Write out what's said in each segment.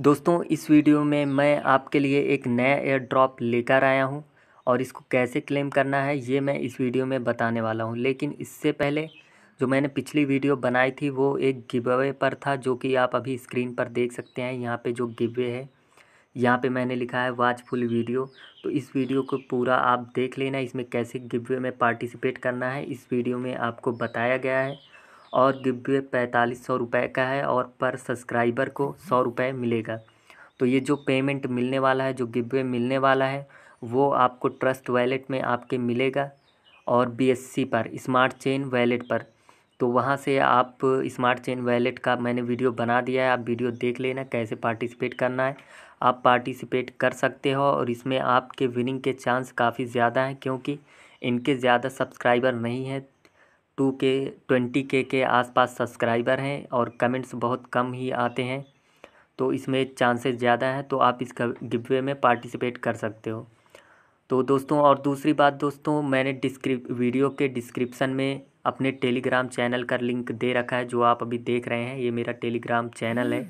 दोस्तों इस वीडियो में मैं आपके लिए एक नया एयर ड्रॉप लेकर आया हूं और इसको कैसे क्लेम करना है ये मैं इस वीडियो में बताने वाला हूं लेकिन इससे पहले जो मैंने पिछली वीडियो बनाई थी वो एक गिबवे पर था जो कि आप अभी स्क्रीन पर देख सकते हैं यहाँ पे जो गिबवे है यहाँ पे मैंने लिखा है वाच फुल वीडियो तो इस वीडियो को पूरा आप देख लेना इसमें कैसे गिवे में पार्टिसिपेट करना है इस वीडियो में आपको बताया गया है और दिव्य पैंतालीस सौ रुपये का है और पर सब्सक्राइबर को सौ रुपये मिलेगा तो ये जो पेमेंट मिलने वाला है जो गिब्बे मिलने वाला है वो आपको ट्रस्ट वैलेट में आपके मिलेगा और बीएससी पर स्मार्ट चेन वैलेट पर तो वहाँ से आप स्मार्ट चेन वैलेट का मैंने वीडियो बना दिया है आप वीडियो देख लेना कैसे पार्टिसिपेट करना है आप पार्टिसिपेट कर सकते हो और इसमें आपके विनिंग के चांस काफ़ी ज़्यादा हैं क्योंकि इनके ज़्यादा सब्सक्राइबर नहीं हैं टू के ट्वेंटी के के आसपास सब्सक्राइबर हैं और कमेंट्स बहुत कम ही आते हैं तो इसमें चांसेस ज़्यादा हैं तो आप इस गिवे में पार्टिसिपेट कर सकते हो तो दोस्तों और दूसरी बात दोस्तों मैंने डिस्क्रिप वीडियो के डिस्क्रिप्सन में अपने टेलीग्राम चैनल का लिंक दे रखा है जो आप अभी देख रहे हैं ये मेरा टेलीग्राम चैनल है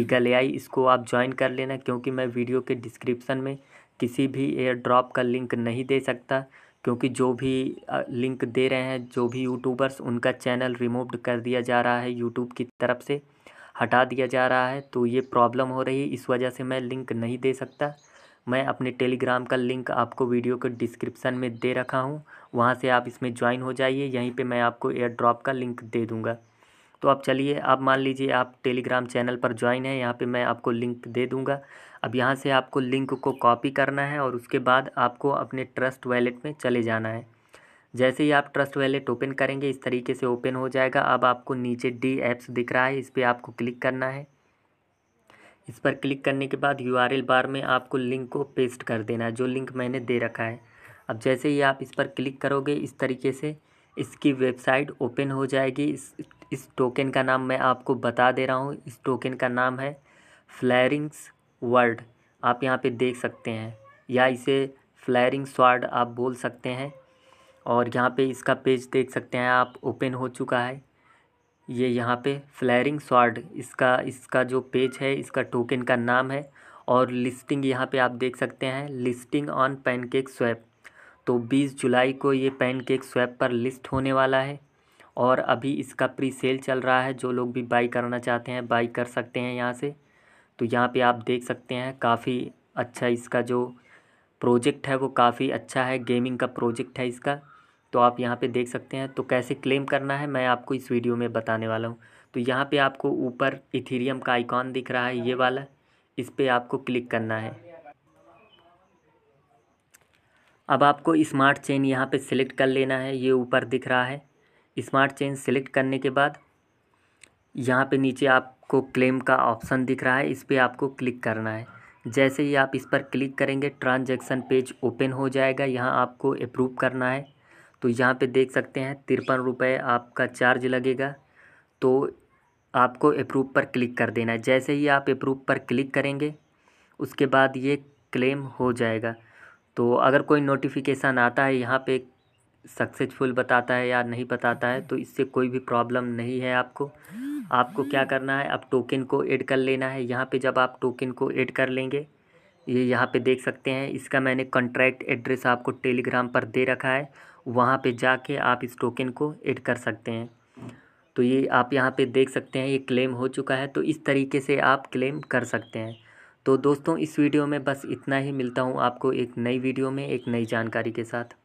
ईगल एआई इसको आप ज्वाइन कर लेना क्योंकि मैं वीडियो के डिस्क्रिप्सन में किसी भी एयर ड्रॉप का लिंक नहीं दे सकता क्योंकि जो भी लिंक दे रहे हैं जो भी यूट्यूबर्स उनका चैनल रिमूव्ड कर दिया जा रहा है यूट्यूब की तरफ से हटा दिया जा रहा है तो ये प्रॉब्लम हो रही है इस वजह से मैं लिंक नहीं दे सकता मैं अपने टेलीग्राम का लिंक आपको वीडियो के डिस्क्रिप्शन में दे रखा हूँ वहाँ से आप इसमें ज्वाइन हो जाइए यहीं पे मैं आपको एयर ड्रॉप का लिंक दे दूँगा तो आप चलिए आप मान लीजिए आप टेलीग्राम चैनल पर ज्वाइन है यहाँ पे मैं आपको लिंक दे दूँगा अब यहाँ से आपको लिंक को कॉपी करना है और उसके बाद आपको अपने ट्रस्ट वैलेट में चले जाना है जैसे ही आप ट्रस्ट वैलेट ओपन करेंगे इस तरीके से ओपन हो जाएगा अब आपको नीचे डी ऐप्स दिख रहा है इस पर आपको क्लिक करना है इस पर क्लिक करने के बाद यू बार में आपको लिंक को पेस्ट कर देना है जो लिंक मैंने दे रखा है अब जैसे ही आप इस पर क्लिक करोगे इस तरीके से इसकी वेबसाइट ओपन हो जाएगी इस इस टोकन का नाम मैं आपको बता दे रहा हूँ इस टोकन का नाम है फ्लैरिंग्स वर्ड आप यहाँ पे देख सकते हैं या इसे फ्लैरिंग स्वाड आप बोल सकते हैं और यहाँ पे इसका पेज देख सकते हैं आप ओपन हो चुका है ये यहाँ पे फ्लैरिंग स्वाड इसका इसका जो पेज है इसका टोकन का नाम है और लिस्टिंग यहाँ पे आप देख सकते हैं लिस्टिंग ऑन पैनकेक स्वैप तो 20 जुलाई को ये पैनकेक स्वैप पर लिस्ट होने वाला है और अभी इसका प्री सेल चल रहा है जो लोग भी बाई करना चाहते हैं बाई कर सकते हैं यहाँ से तो यहाँ पे आप देख सकते हैं काफ़ी अच्छा इसका जो प्रोजेक्ट है वो काफ़ी अच्छा है गेमिंग का प्रोजेक्ट है इसका तो आप यहाँ पे देख सकते हैं तो कैसे क्लेम करना है मैं आपको इस वीडियो में बताने वाला हूँ तो यहाँ पे आपको ऊपर इथीरियम का आइकॉन दिख रहा है ये वाला इस पर आपको क्लिक करना है अब आपको स्मार्ट चेन यहाँ पर सिलेक्ट कर लेना है ये ऊपर दिख रहा है स्मार्ट चेन सेलेक्ट करने के बाद यहाँ पे नीचे आपको क्लेम का ऑप्शन दिख रहा है इस पर आपको क्लिक करना है जैसे ही आप इस पर क्लिक करेंगे ट्रांजैक्शन पेज ओपन हो जाएगा यहाँ आपको अप्रूव करना है तो यहाँ पे देख सकते हैं तिरपन रुपये आपका चार्ज लगेगा तो आपको अप्रूव पर क्लिक कर देना है जैसे ही आप अप्रूव पर क्लिक करेंगे उसके बाद ये क्लेम हो जाएगा तो अगर कोई नोटिफिकेशन आता है यहाँ पे सक्सेसफुल बताता है या नहीं बताता है तो इससे कोई भी प्रॉब्लम नहीं है आपको आपको क्या करना है आप टोकन को ऐड कर लेना है यहाँ पे जब आप टोकन को ऐड कर लेंगे ये यह यहाँ पे देख सकते हैं इसका मैंने कॉन्ट्रैक्ट एड्रेस आपको टेलीग्राम पर दे रखा है वहाँ पे जाके आप इस टोकन को ऐड कर सकते हैं तो ये आप यहाँ पे देख सकते हैं ये क्लेम हो चुका है तो इस तरीके से आप क्लेम कर सकते हैं तो दोस्तों इस वीडियो में बस इतना ही मिलता हूँ आपको एक नई वीडियो में एक नई जानकारी के साथ